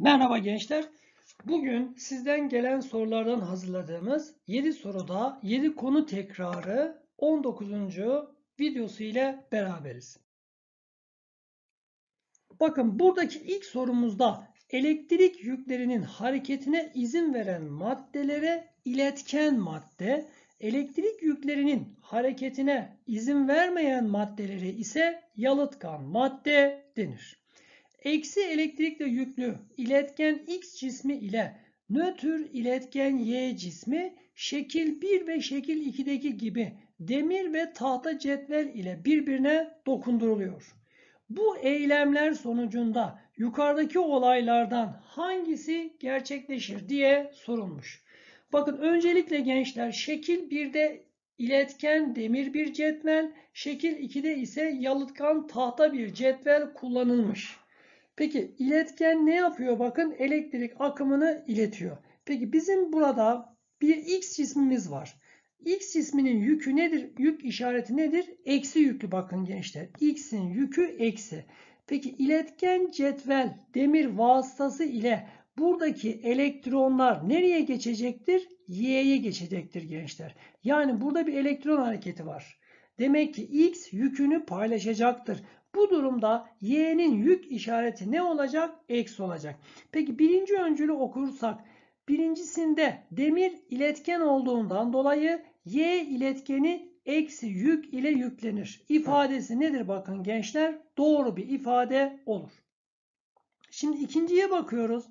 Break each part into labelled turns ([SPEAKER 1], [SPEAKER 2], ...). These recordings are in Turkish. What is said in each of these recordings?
[SPEAKER 1] Merhaba gençler. Bugün sizden gelen sorulardan hazırladığımız 7 soruda 7 konu tekrarı 19. videosu ile beraberiz. Bakın buradaki ilk sorumuzda elektrik yüklerinin hareketine izin veren maddelere iletken madde, elektrik yüklerinin hareketine izin vermeyen maddelere ise yalıtkan madde denir. Eksi elektrikle yüklü iletken X cismi ile nötr iletken Y cismi şekil 1 ve şekil 2'deki gibi demir ve tahta cetvel ile birbirine dokunduruluyor. Bu eylemler sonucunda yukarıdaki olaylardan hangisi gerçekleşir diye sorulmuş. Bakın öncelikle gençler şekil 1'de iletken demir bir cetvel, şekil 2'de ise yalıtkan tahta bir cetvel kullanılmış. Peki iletken ne yapıyor? Bakın elektrik akımını iletiyor. Peki bizim burada bir X cismimiz var. X cisminin yükü nedir? Yük işareti nedir? Eksi yüklü bakın gençler. X'in yükü eksi. Peki iletken cetvel demir vasıtası ile buradaki elektronlar nereye geçecektir? Y'ye geçecektir gençler. Yani burada bir elektron hareketi var. Demek ki X yükünü paylaşacaktır. Bu durumda y'nin yük işareti ne olacak? Eksi olacak. Peki birinci öncülü okursak birincisinde demir iletken olduğundan dolayı y iletkeni eksi yük ile yüklenir. İfadesi nedir bakın gençler? Doğru bir ifade olur. Şimdi ikinciye bakıyoruz.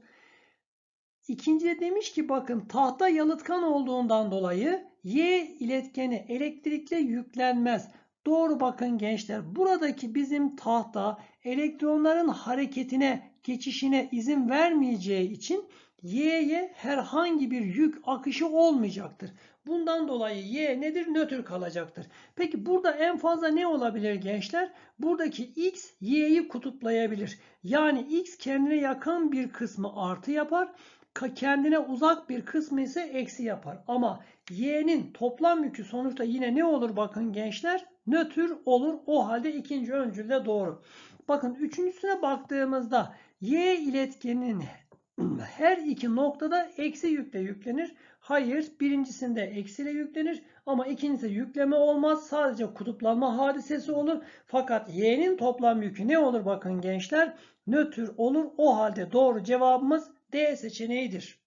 [SPEAKER 1] İkincide demiş ki bakın tahta yalıtkan olduğundan dolayı y iletkeni elektrikle yüklenmez. Doğru bakın gençler. Buradaki bizim tahta elektronların hareketine, geçişine izin vermeyeceği için Y'ye herhangi bir yük akışı olmayacaktır. Bundan dolayı Y nedir? Nötr kalacaktır. Peki burada en fazla ne olabilir gençler? Buradaki X Y'yi kutuplayabilir. Yani X kendine yakın bir kısmı artı yapar. Kendine uzak bir kısmı ise eksi yapar. Ama y'nin toplam yükü sonuçta yine ne olur bakın gençler? Nötr olur. O halde ikinci öncül de doğru. Bakın üçüncüsüne baktığımızda y iletkenin her iki noktada eksi yükle yüklenir. Hayır birincisinde eksiyle yüklenir ama ikincisi yükleme olmaz. Sadece kutuplanma hadisesi olur. Fakat y'nin toplam yükü ne olur bakın gençler? Nötr olur. O halde doğru cevabımız D seçeneğidir.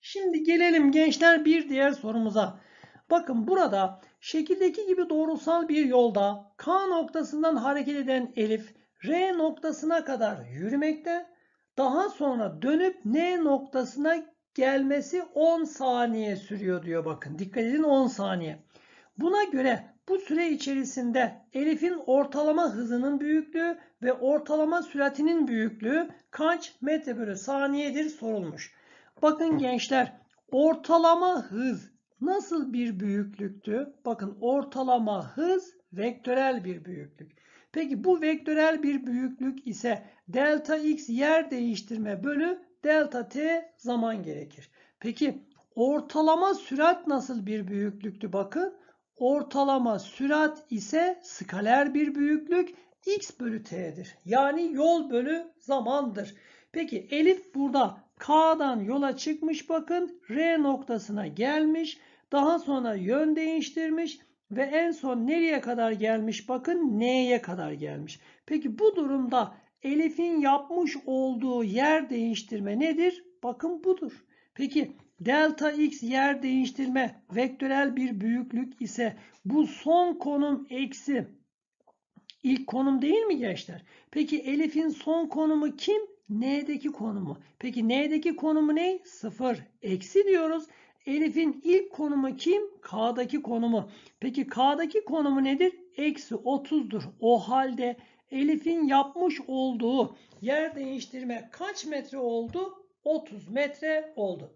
[SPEAKER 1] Şimdi gelelim gençler bir diğer sorumuza. Bakın burada şekildeki gibi doğrusal bir yolda K noktasından hareket eden Elif R noktasına kadar yürümekte. Daha sonra dönüp N noktasına gelmesi 10 saniye sürüyor diyor bakın. Dikkat edin 10 saniye. Buna göre bu süre içerisinde Elif'in ortalama hızının büyüklüğü ve ortalama süratinin büyüklüğü kaç metre bölü saniyedir sorulmuş. Bakın gençler ortalama hız nasıl bir büyüklüktü? Bakın ortalama hız vektörel bir büyüklük. Peki bu vektörel bir büyüklük ise delta x yer değiştirme bölü delta t zaman gerekir. Peki ortalama sürat nasıl bir büyüklüktü bakın? Ortalama sürat ise skaler bir büyüklük x bölü t'dir. Yani yol bölü zamandır. Peki Elif burada K'dan yola çıkmış bakın. R noktasına gelmiş. Daha sonra yön değiştirmiş. Ve en son nereye kadar gelmiş bakın. N'ye kadar gelmiş. Peki bu durumda Elif'in yapmış olduğu yer değiştirme nedir? Bakın budur. Peki delta x yer değiştirme vektörel bir büyüklük ise bu son konum eksi ilk konum değil mi gençler? Peki Elif'in son konumu kim? N'deki konumu. Peki N'deki konumu ne? 0 eksi diyoruz. Elif'in ilk konumu kim? K'daki konumu. Peki K'daki konumu nedir? Eksi 30'dur. O halde Elif'in yapmış olduğu yer değiştirme kaç metre oldu? 30 metre oldu.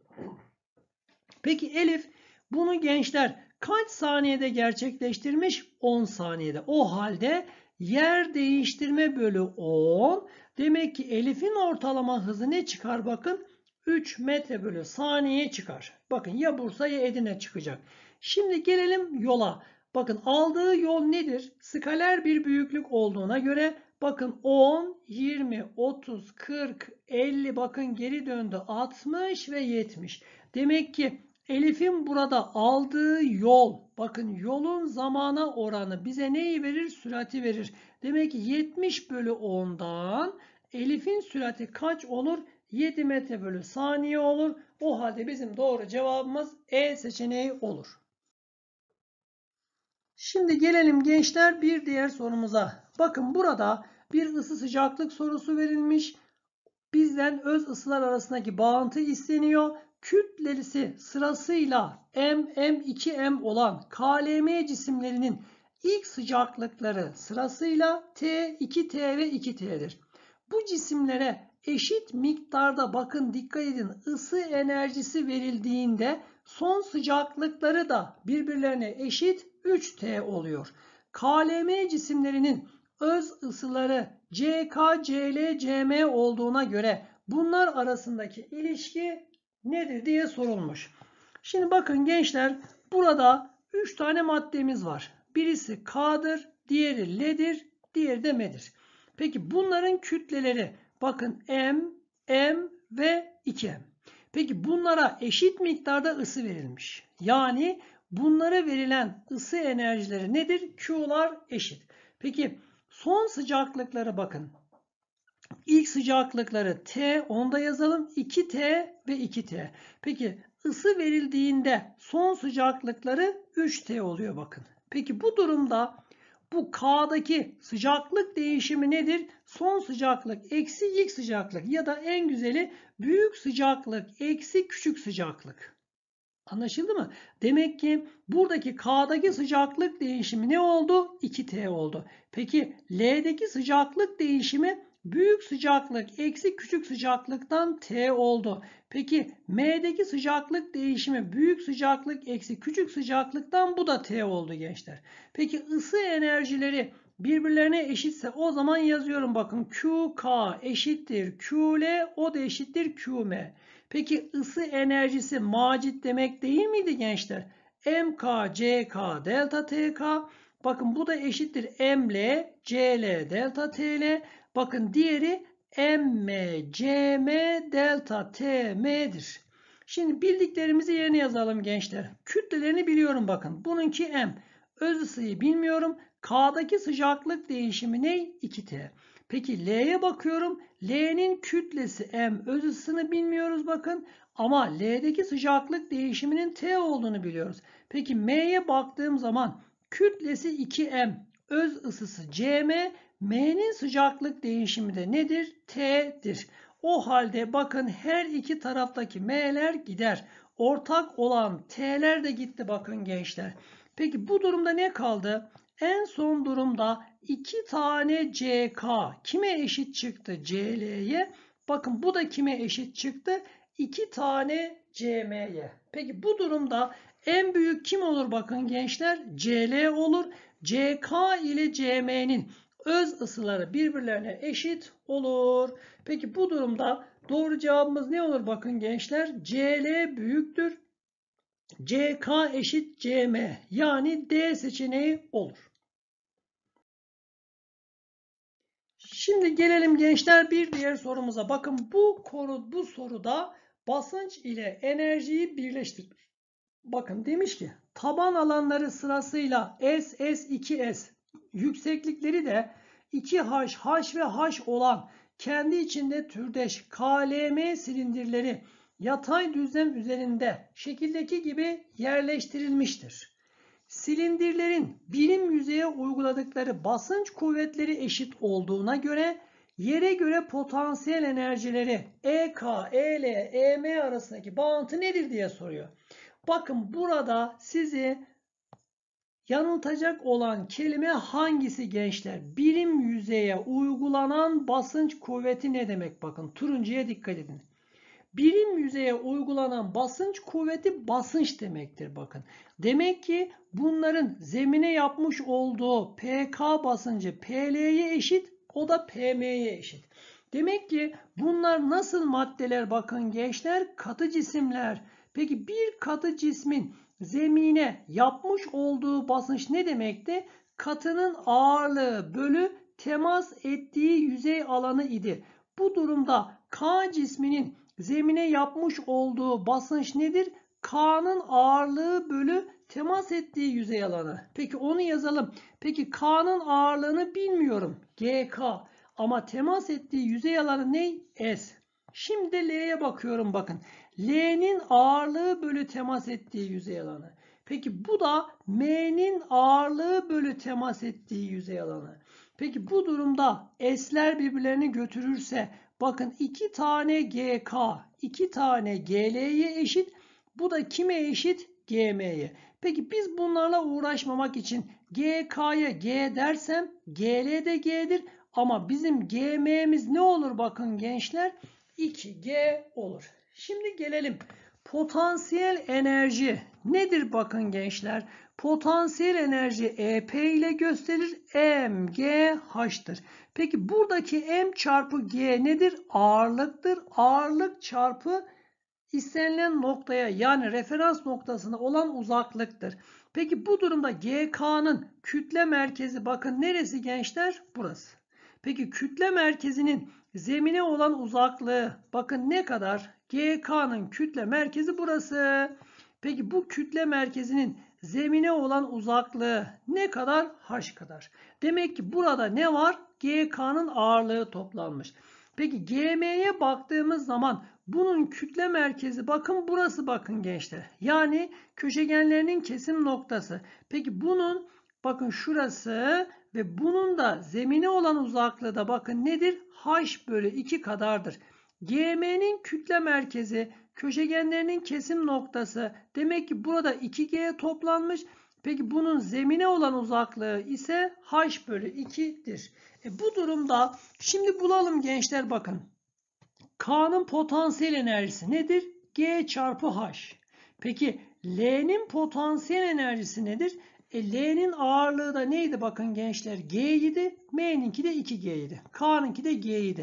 [SPEAKER 1] Peki Elif bunu gençler kaç saniyede gerçekleştirmiş? 10 saniyede. O halde yer değiştirme bölü 10. Demek ki Elif'in ortalama hızı ne çıkar? Bakın 3 metre bölü saniye çıkar. Bakın ya Bursa ya Edirne çıkacak. Şimdi gelelim yola. Bakın aldığı yol nedir? Skaler bir büyüklük olduğuna göre bakın 10, 20, 30, 40, 50 bakın geri döndü 60 ve 70. Demek ki Elif'in burada aldığı yol, bakın yolun zamana oranı bize neyi verir? Sürati verir. Demek ki 70 bölü 10'dan Elif'in sürati kaç olur? 7 metre bölü saniye olur. O halde bizim doğru cevabımız E seçeneği olur. Şimdi gelelim gençler bir diğer sorumuza. Bakın burada bir ısı sıcaklık sorusu verilmiş. Bizden öz ısılar arasındaki bağıntı isteniyor kütlelisi sırasıyla M, M2M olan KLM cisimlerinin ilk sıcaklıkları sırasıyla T, 2T ve 2T'dir. Bu cisimlere eşit miktarda bakın dikkat edin ısı enerjisi verildiğinde son sıcaklıkları da birbirlerine eşit 3T oluyor. KLM cisimlerinin öz ısıları CK, CL, CM olduğuna göre bunlar arasındaki ilişki nedir diye sorulmuş. Şimdi bakın gençler burada 3 tane maddemiz var. Birisi K'dır, diğeri L'dir, diğeri de M'dir. Peki bunların kütleleri bakın M, M ve 2M. Peki bunlara eşit miktarda ısı verilmiş. Yani bunlara verilen ısı enerjileri nedir? Q'lar eşit. Peki son sıcaklıklara bakın. İlk sıcaklıkları T onda yazalım. 2T ve 2T. Peki ısı verildiğinde son sıcaklıkları 3T oluyor bakın. Peki bu durumda bu K'daki sıcaklık değişimi nedir? Son sıcaklık eksi ilk sıcaklık ya da en güzeli büyük sıcaklık eksi küçük sıcaklık. Anlaşıldı mı? Demek ki buradaki K'daki sıcaklık değişimi ne oldu? 2T oldu. Peki L'deki sıcaklık değişimi büyük sıcaklık eksi küçük sıcaklıktan T oldu. Peki M'deki sıcaklık değişimi büyük sıcaklık eksi küçük sıcaklıktan bu da T oldu gençler. Peki ısı enerjileri birbirlerine eşitse o zaman yazıyorum bakın QK eşittir QL o da eşittir QM. Peki ısı enerjisi macit demek değil miydi gençler? MK CK delta TK Bakın bu da eşittir ML, CL, delta TL. Bakın diğeri emme, cme, delta, tm'dir. Şimdi bildiklerimizi yerine yazalım gençler. Kütlelerini biliyorum bakın. Bununki m. Öz ısıyı bilmiyorum. K'daki sıcaklık değişimi ne? 2T. Peki L'ye bakıyorum. L'nin kütlesi M. Öz ısısını bilmiyoruz bakın. Ama L'deki sıcaklık değişiminin T olduğunu biliyoruz. Peki M'ye baktığım zaman kütlesi 2M. Öz ısısı Cm. M'nin sıcaklık değişimi de nedir? T'dir. O halde bakın her iki taraftaki M'ler gider. Ortak olan T'ler de gitti bakın gençler. Peki bu durumda ne kaldı? En son durumda 2 tane CK kime eşit çıktı? CL'ye. Bakın bu da kime eşit çıktı? 2 tane CM'ye. Peki bu durumda en büyük kim olur bakın gençler? CL olur. CK ile CM'nin öz ısıları birbirlerine eşit olur. Peki bu durumda doğru cevabımız ne olur bakın gençler? CL büyüktür. CK eşit CM yani D seçeneği olur. Şimdi gelelim gençler bir diğer sorumuza. Bakın bu konu bu soruda basınç ile enerjiyi birleştirmiş. Bakın demiş ki taban alanları sırasıyla S, S, 2S yükseklikleri de 2 harç, haş ve haş olan kendi içinde türdeş KLM silindirleri yatay düzlem üzerinde şekildeki gibi yerleştirilmiştir. Silindirlerin birim yüzeye uyguladıkları basınç kuvvetleri eşit olduğuna göre yere göre potansiyel enerjileri EK, EL, EM arasındaki bağıntı nedir diye soruyor. Bakın burada sizi Yanıltacak olan kelime hangisi gençler? Birim yüzeye uygulanan basınç kuvveti ne demek? Bakın turuncuya dikkat edin. Birim yüzeye uygulanan basınç kuvveti basınç demektir bakın. Demek ki bunların zemine yapmış olduğu PK basıncı PL'ye eşit o da PM'ye eşit. Demek ki bunlar nasıl maddeler bakın gençler? Katı cisimler. Peki bir katı cismin zemine yapmış olduğu basınç ne demekti? Katının ağırlığı bölü temas ettiği yüzey alanı idi. Bu durumda K cisminin zemine yapmış olduğu basınç nedir? K'nın ağırlığı bölü temas ettiği yüzey alanı. Peki onu yazalım. Peki K'nın ağırlığını bilmiyorum. GK. Ama temas ettiği yüzey alanı ne? S. Şimdi L'ye bakıyorum bakın. L'nin ağırlığı bölü temas ettiği yüzey alanı. Peki bu da M'nin ağırlığı bölü temas ettiği yüzey alanı. Peki bu durumda S'ler birbirlerini götürürse bakın 2 tane GK 2 tane GL'ye eşit bu da kime eşit? GM'ye. Peki biz bunlarla uğraşmamak için GK'ya G dersem GL de G'dir ama bizim GM'miz ne olur bakın gençler? 2G olur. Şimdi gelelim potansiyel enerji nedir bakın gençler? Potansiyel enerji EP ile gösterir. M, G, Peki buradaki M çarpı G nedir? Ağırlıktır. Ağırlık çarpı istenilen noktaya yani referans noktasına olan uzaklıktır. Peki bu durumda GK'nın kütle merkezi bakın neresi gençler? Burası. Peki kütle merkezinin zemine olan uzaklığı bakın ne kadar? GK'nın kütle merkezi burası. Peki bu kütle merkezinin zemine olan uzaklığı ne kadar? H kadar. Demek ki burada ne var? GK'nın ağırlığı toplanmış. Peki GM'ye baktığımız zaman bunun kütle merkezi bakın burası bakın gençler. Yani köşegenlerinin kesim noktası. Peki bunun bakın şurası ve bunun da zemine olan uzaklığı da bakın nedir? H bölü 2 kadardır. GM'nin kütle merkezi, köşegenlerinin kesim noktası. Demek ki burada 2G toplanmış. Peki bunun zemine olan uzaklığı ise h bölü 2'dir. E bu durumda şimdi bulalım gençler bakın. K'nın potansiyel enerjisi nedir? G çarpı h. Peki L'nin potansiyel enerjisi nedir? E, L'nin ağırlığı da neydi bakın gençler? g M'ninki de 2 g K'ninki de g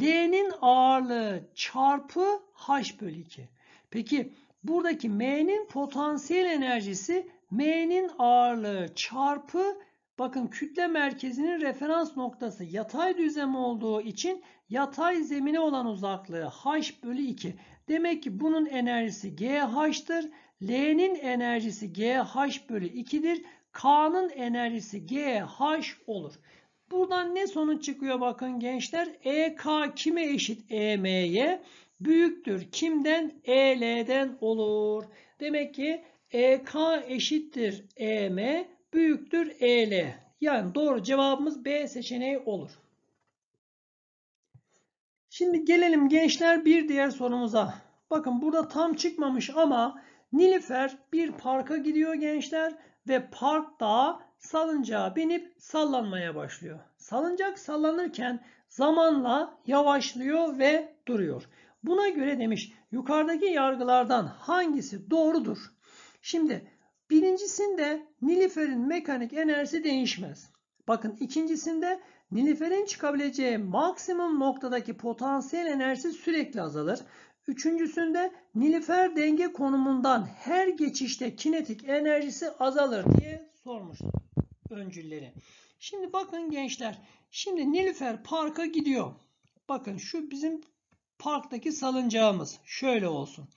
[SPEAKER 1] L'nin ağırlığı çarpı H bölü 2. Peki buradaki M'nin potansiyel enerjisi M'nin ağırlığı çarpı bakın kütle merkezinin referans noktası yatay düzlem olduğu için yatay zemine olan uzaklığı H bölü 2. Demek ki bunun enerjisi GH'tır. L'nin enerjisi GH bölü 2'dir. K'nın enerjisi GH olur. Buradan ne sonuç çıkıyor bakın gençler? EK kime eşit? EM'ye büyüktür. Kimden? EL'den olur. Demek ki EK eşittir EM büyüktür EL. Yani doğru cevabımız B seçeneği olur. Şimdi gelelim gençler bir diğer sorumuza. Bakın burada tam çıkmamış ama Nilüfer bir parka gidiyor gençler ve parkta salıncağa binip sallanmaya başlıyor. Salıncak sallanırken zamanla yavaşlıyor ve duruyor. Buna göre demiş yukarıdaki yargılardan hangisi doğrudur? Şimdi birincisinde Nilüfer'in mekanik enerjisi değişmez. Bakın ikincisinde Nilüfer'in çıkabileceği maksimum noktadaki potansiyel enerjisi sürekli azalır. Üçüncüsünde Nilüfer denge konumundan her geçişte kinetik enerjisi azalır diye sormuş öncülleri. Şimdi bakın gençler. Şimdi Nilüfer Park'a gidiyor. Bakın şu bizim parktaki salıncağımız. Şöyle olsun.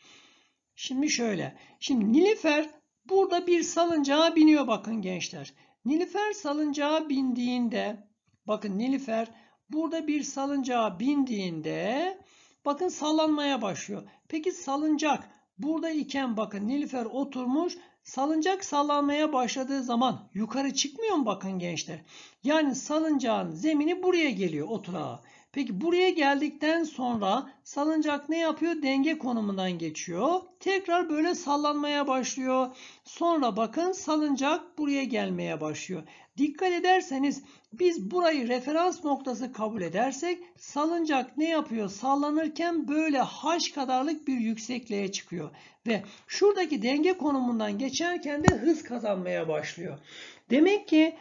[SPEAKER 1] Şimdi şöyle. Şimdi Nilüfer burada bir salıncağa biniyor bakın gençler. Nilüfer salıncağa bindiğinde bakın Nilüfer burada bir salıncağa bindiğinde bakın sallanmaya başlıyor. Peki salıncak burada iken bakın Nilüfer oturmuş Salıncak sallanmaya başladığı zaman yukarı çıkmıyor mu bakın gençler? Yani salıncağın zemini buraya geliyor oturağa. Peki buraya geldikten sonra salıncak ne yapıyor? Denge konumundan geçiyor. Tekrar böyle sallanmaya başlıyor. Sonra bakın salıncak buraya gelmeye başlıyor. Dikkat ederseniz biz burayı referans noktası kabul edersek salıncak ne yapıyor? Sallanırken böyle haş kadarlık bir yüksekliğe çıkıyor. Ve şuradaki denge konumundan geçerken de hız kazanmaya başlıyor. Demek ki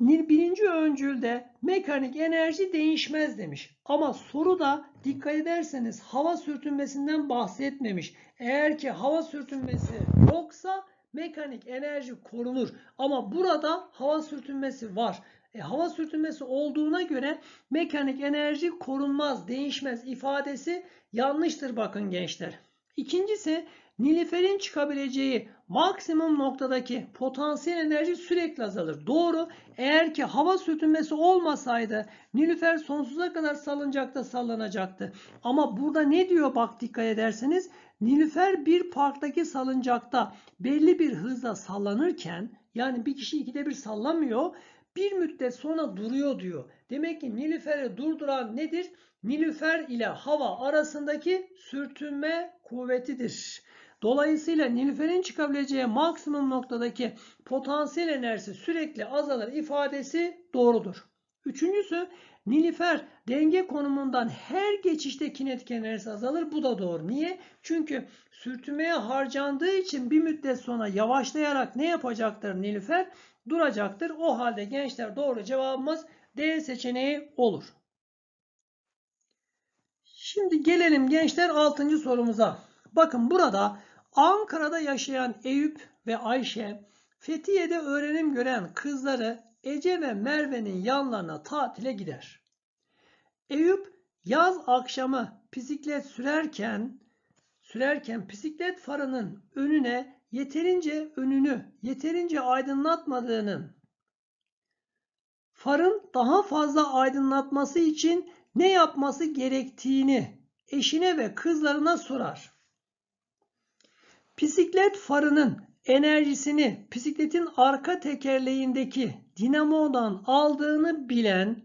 [SPEAKER 1] birinci öncülde mekanik enerji değişmez demiş. Ama soruda dikkat ederseniz hava sürtünmesinden bahsetmemiş. Eğer ki hava sürtünmesi yoksa mekanik enerji korunur. Ama burada hava sürtünmesi var. E, hava sürtünmesi olduğuna göre mekanik enerji korunmaz, değişmez ifadesi yanlıştır bakın gençler. İkincisi Nilüfer'in çıkabileceği maksimum noktadaki potansiyel enerji sürekli azalır. Doğru. Eğer ki hava sürtünmesi olmasaydı Nilüfer sonsuza kadar salıncakta sallanacaktı. Ama burada ne diyor bak dikkat ederseniz Nilüfer bir parktaki salıncakta belli bir hızla sallanırken yani bir kişi ikide bir sallamıyor bir müddet sonra duruyor diyor. Demek ki Nilüfer'i durduran nedir? Nilüfer ile hava arasındaki sürtünme kuvvetidir. Dolayısıyla Nilüfer'in çıkabileceği maksimum noktadaki potansiyel enerjisi sürekli azalır ifadesi doğrudur. Üçüncüsü Nilüfer denge konumundan her geçişte kinetik enerjisi azalır. Bu da doğru. Niye? Çünkü sürtünmeye harcandığı için bir müddet sonra yavaşlayarak ne yapacaktır Nilüfer? Duracaktır. O halde gençler doğru cevabımız D seçeneği olur. Şimdi gelelim gençler 6. sorumuza. Bakın burada Ankara'da yaşayan Eyüp ve Ayşe Fethiye'de öğrenim gören kızları Ece ve Merve'nin yanlarına tatile gider. Eyüp yaz akşamı bisiklet sürerken sürerken bisiklet farının önüne yeterince önünü yeterince aydınlatmadığının farın daha fazla aydınlatması için ne yapması gerektiğini eşine ve kızlarına sorar. Bisiklet farının enerjisini bisikletin arka tekerleğindeki dinamodan aldığını bilen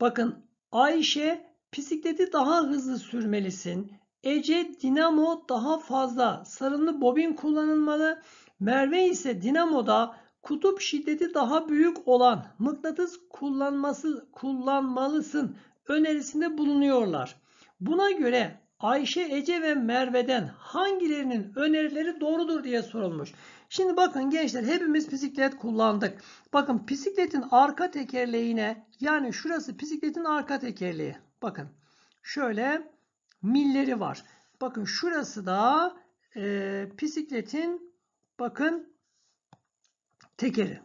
[SPEAKER 1] bakın Ayşe bisikleti daha hızlı sürmelisin. Ece dinamo daha fazla sarılı bobin kullanılmalı. Merve ise dinamoda kutup şiddeti daha büyük olan mıknatıs kullanması kullanmalısın önerisinde bulunuyorlar. Buna göre Ayşe, Ece ve Merve'den hangilerinin önerileri doğrudur diye sorulmuş. Şimdi bakın gençler hepimiz bisiklet kullandık. Bakın bisikletin arka tekerleğine yani şurası bisikletin arka tekerleği. Bakın şöyle milleri var. Bakın şurası da e, bisikletin bakın tekeri.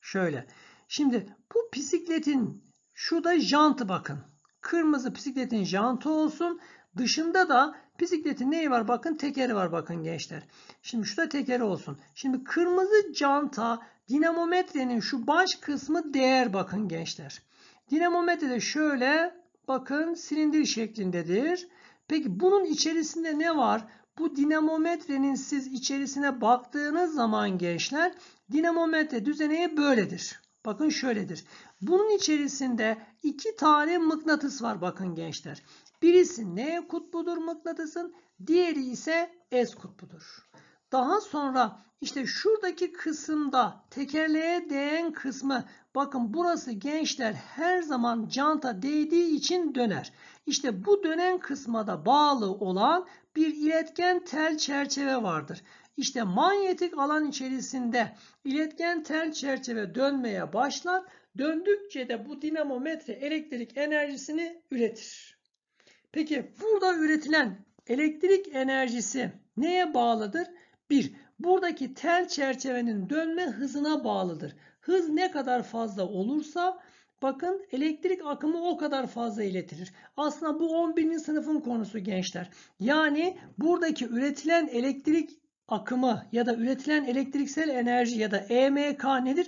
[SPEAKER 1] Şöyle. Şimdi bu bisikletin şu da jantı bakın. Kırmızı bisikletin jantı olsun. Dışında da Bisikletin neyi var bakın? Tekeri var bakın gençler. Şimdi şurada tekeri olsun. Şimdi kırmızı canta dinamometrenin şu baş kısmı değer bakın gençler. Dinamometre de şöyle bakın silindir şeklindedir. Peki bunun içerisinde ne var? Bu dinamometrenin siz içerisine baktığınız zaman gençler dinamometre düzeneği böyledir. Bakın şöyledir. Bunun içerisinde iki tane mıknatıs var bakın gençler. Birisi N kutbudur mıknatısın, diğeri ise S kutbudur. Daha sonra işte şuradaki kısımda tekerleğe değen kısmı bakın burası gençler her zaman canta değdiği için döner. İşte bu dönen kısma da bağlı olan bir iletken tel çerçeve vardır. İşte manyetik alan içerisinde iletken tel çerçeve dönmeye başlar. Döndükçe de bu dinamometre elektrik enerjisini üretir. Peki burada üretilen elektrik enerjisi neye bağlıdır? 1. Buradaki tel çerçevenin dönme hızına bağlıdır. Hız ne kadar fazla olursa bakın elektrik akımı o kadar fazla iletilir. Aslında bu 11. sınıfın konusu gençler. Yani buradaki üretilen elektrik akımı ya da üretilen elektriksel enerji ya da EMK nedir?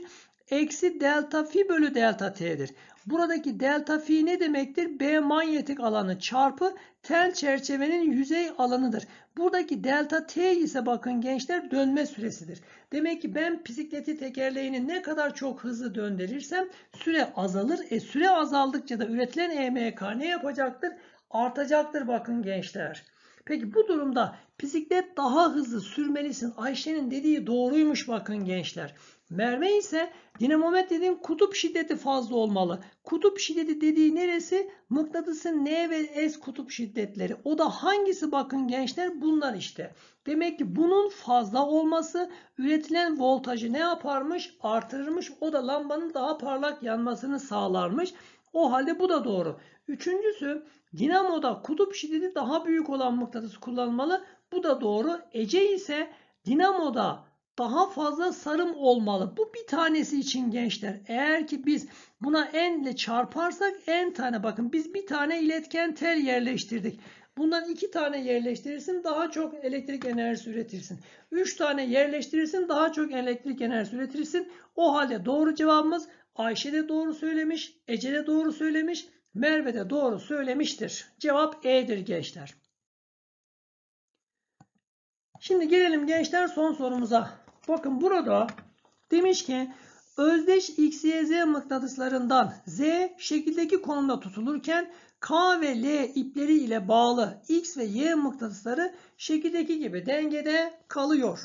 [SPEAKER 1] Eksi delta fi bölü delta t'dir. Buradaki delta fi ne demektir? B manyetik alanı çarpı tel çerçevenin yüzey alanıdır. Buradaki delta t ise bakın gençler dönme süresidir. Demek ki ben bisikleti tekerleğini ne kadar çok hızlı döndürürsem süre azalır. E süre azaldıkça da üretilen EMK ne yapacaktır? Artacaktır bakın gençler. Peki bu durumda bisiklet daha hızlı sürmelisin. Ayşe'nin dediği doğruymuş bakın gençler. Merve ise dinamometrenin kutup şiddeti fazla olmalı. Kutup şiddeti dediği neresi? Mıknatısın N ve S kutup şiddetleri. O da hangisi bakın gençler? Bunlar işte. Demek ki bunun fazla olması üretilen voltajı ne yaparmış? Artırırmış. O da lambanın daha parlak yanmasını sağlarmış. O halde bu da doğru. Üçüncüsü dinamoda kutup şiddeti daha büyük olan mıknatıs kullanmalı. Bu da doğru. Ece ise dinamoda daha fazla sarım olmalı. Bu bir tanesi için gençler. Eğer ki biz buna n ile çarparsak n tane bakın biz bir tane iletken tel yerleştirdik. Bundan iki tane yerleştirirsin daha çok elektrik enerjisi üretirsin. Üç tane yerleştirirsin daha çok elektrik enerjisi üretirsin. O halde doğru cevabımız Ayşe de doğru söylemiş, Ece de doğru söylemiş, Merve de doğru söylemiştir. Cevap E'dir gençler. Şimdi gelelim gençler son sorumuza. Bakın burada demiş ki özdeş x, y, z mıknatıslarından z şekildeki konumda tutulurken k ve l ipleri ile bağlı x ve y mıknatısları şekildeki gibi dengede kalıyor.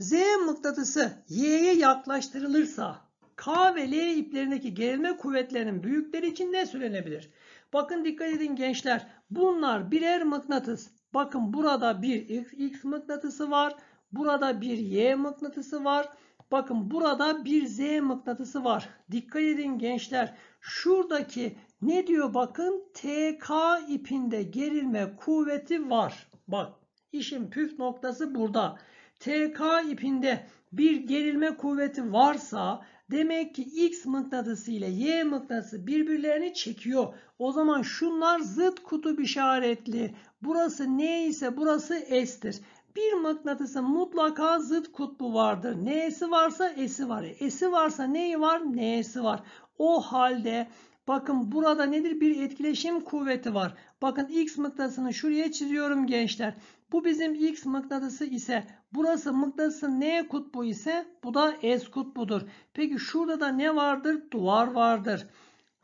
[SPEAKER 1] Z mıknatısı y'ye yaklaştırılırsa K ve L iplerindeki gerilme kuvvetlerinin büyükleri için ne söylenebilir? Bakın dikkat edin gençler. Bunlar birer mıknatıs. Bakın burada bir X, X mıknatısı var. Burada bir Y mıknatısı var. Bakın burada bir Z mıknatısı var. Dikkat edin gençler. Şuradaki ne diyor bakın? TK ipinde gerilme kuvveti var. Bak işin püf noktası burada. TK ipinde bir gerilme kuvveti varsa demek ki X mıknatısı ile Y mıknatısı birbirlerini çekiyor. O zaman şunlar zıt kutup işaretli. Burası neyse, burası S'tir bir mıknatısın mutlaka zıt kutbu vardır. N'si varsa S'i var. S'i varsa neyi var? N'si var. O halde bakın burada nedir? Bir etkileşim kuvveti var. Bakın X mıknatısını şuraya çiziyorum gençler. Bu bizim X mıknatısı ise burası mıknatısın N kutbu ise bu da S kutbudur. Peki şurada da ne vardır? Duvar vardır.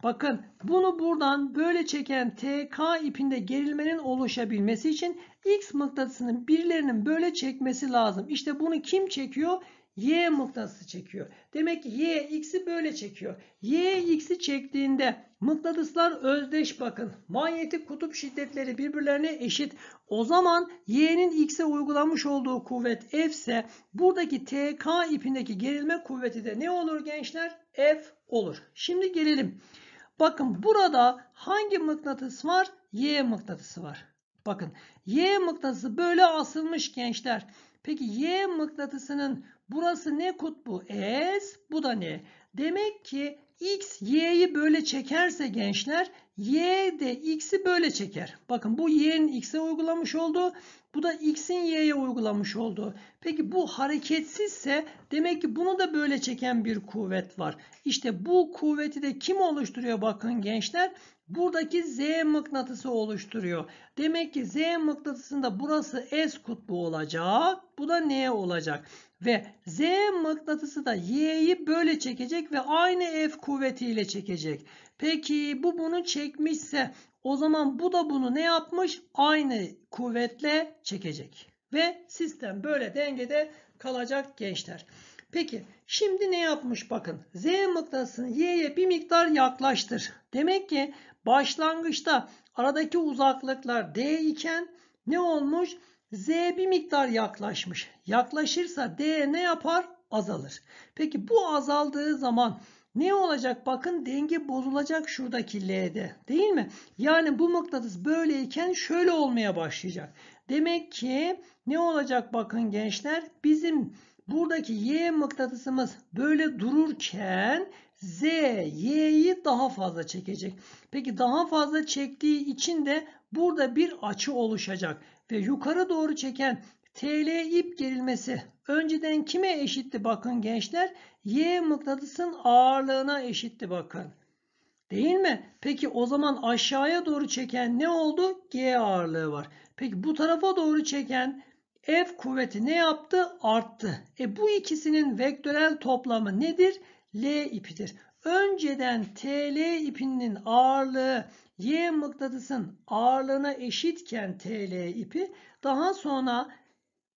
[SPEAKER 1] Bakın bunu buradan böyle çeken TK ipinde gerilmenin oluşabilmesi için X mıknatısının birilerinin böyle çekmesi lazım. İşte bunu kim çekiyor? Y mıknatısı çekiyor. Demek ki Y X'i böyle çekiyor. Y X'i çektiğinde mıknatıslar özdeş bakın. Manyetik kutup şiddetleri birbirlerine eşit. O zaman Y'nin X'e uygulamış olduğu kuvvet F ise buradaki TK ipindeki gerilme kuvveti de ne olur gençler? F olur. Şimdi gelelim. Bakın burada hangi mıknatıs var? Y mıknatısı var. Bakın Y mıknatısı böyle asılmış gençler. Peki Y mıknatısının burası ne kutbu? S bu da ne? Demek ki X, Y'yi böyle çekerse gençler Y de X'i böyle çeker. Bakın bu Y'nin X'e uygulamış olduğu bu da X'in Y'ye uygulamış olduğu. Peki bu hareketsizse demek ki bunu da böyle çeken bir kuvvet var. İşte bu kuvveti de kim oluşturuyor bakın gençler? Buradaki Z mıknatısı oluşturuyor. Demek ki Z mıknatısında burası S kutbu olacak. Bu da N olacak. Ve Z mıknatısı da Y'yi böyle çekecek ve aynı F kuvvetiyle çekecek. Peki bu bunu çekmişse o zaman bu da bunu ne yapmış? Aynı kuvvetle çekecek. Ve sistem böyle dengede kalacak gençler. Peki şimdi ne yapmış bakın. Z mıknatısını Y'ye bir miktar yaklaştır. Demek ki başlangıçta aradaki uzaklıklar D iken ne olmuş? Z bir miktar yaklaşmış. Yaklaşırsa D ne yapar? Azalır. Peki bu azaldığı zaman ne olacak? Bakın denge bozulacak şuradaki L'de. Değil mi? Yani bu mıknatıs böyleyken şöyle olmaya başlayacak. Demek ki ne olacak bakın gençler? Bizim buradaki Y mıknatısımız böyle dururken Z Y'yi daha fazla çekecek. Peki daha fazla çektiği için de burada bir açı oluşacak ve yukarı doğru çeken TL ip gerilmesi önceden kime eşitti bakın gençler? Y mıknatısın ağırlığına eşitti bakın. Değil mi? Peki o zaman aşağıya doğru çeken ne oldu? G ağırlığı var. Peki bu tarafa doğru çeken F kuvveti ne yaptı? Arttı. E bu ikisinin vektörel toplamı nedir? L ipidir önceden TL ipinin ağırlığı Y mıknatısın ağırlığına eşitken TL ipi daha sonra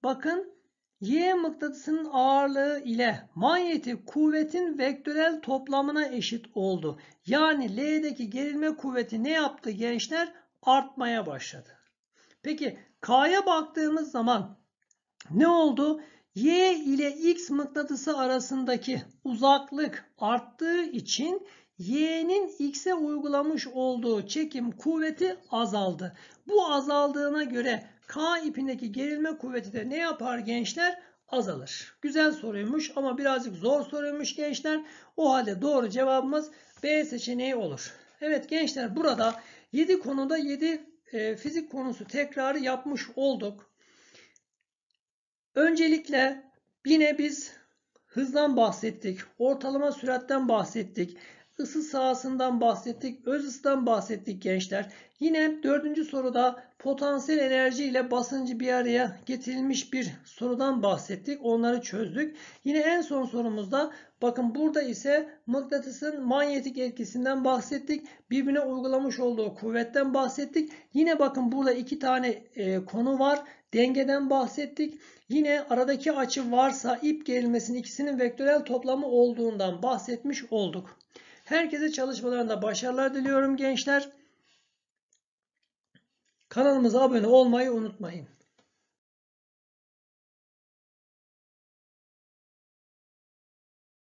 [SPEAKER 1] bakın Y mıknatısının ağırlığı ile manyetik kuvvetin vektörel toplamına eşit oldu. Yani L'deki gerilme kuvveti ne yaptı gençler? Artmaya başladı. Peki K'ya baktığımız zaman ne oldu? y ile x mıknatısı arasındaki uzaklık arttığı için y'nin x'e uygulamış olduğu çekim kuvveti azaldı. Bu azaldığına göre K ipindeki gerilme kuvveti de ne yapar gençler? Azalır. Güzel soruymuş ama birazcık zor soruymuş gençler. O halde doğru cevabımız B seçeneği olur. Evet gençler burada 7 konuda 7 e, fizik konusu tekrarı yapmış olduk. Öncelikle yine biz hızdan bahsettik, ortalama süratten bahsettik, ısı sahasından bahsettik, öz ısıdan bahsettik gençler. Yine dördüncü soruda potansiyel enerji ile basıncı bir araya getirilmiş bir sorudan bahsettik. Onları çözdük. Yine en son sorumuzda bakın burada ise mıknatısın manyetik etkisinden bahsettik. Birbirine uygulamış olduğu kuvvetten bahsettik. Yine bakın burada iki tane e, konu var. Dengeden bahsettik. Yine aradaki açı varsa ip gerilmesinin ikisinin vektörel toplamı olduğundan bahsetmiş olduk. Herkese çalışmalarında başarılar diliyorum gençler. Kanalımıza abone olmayı unutmayın.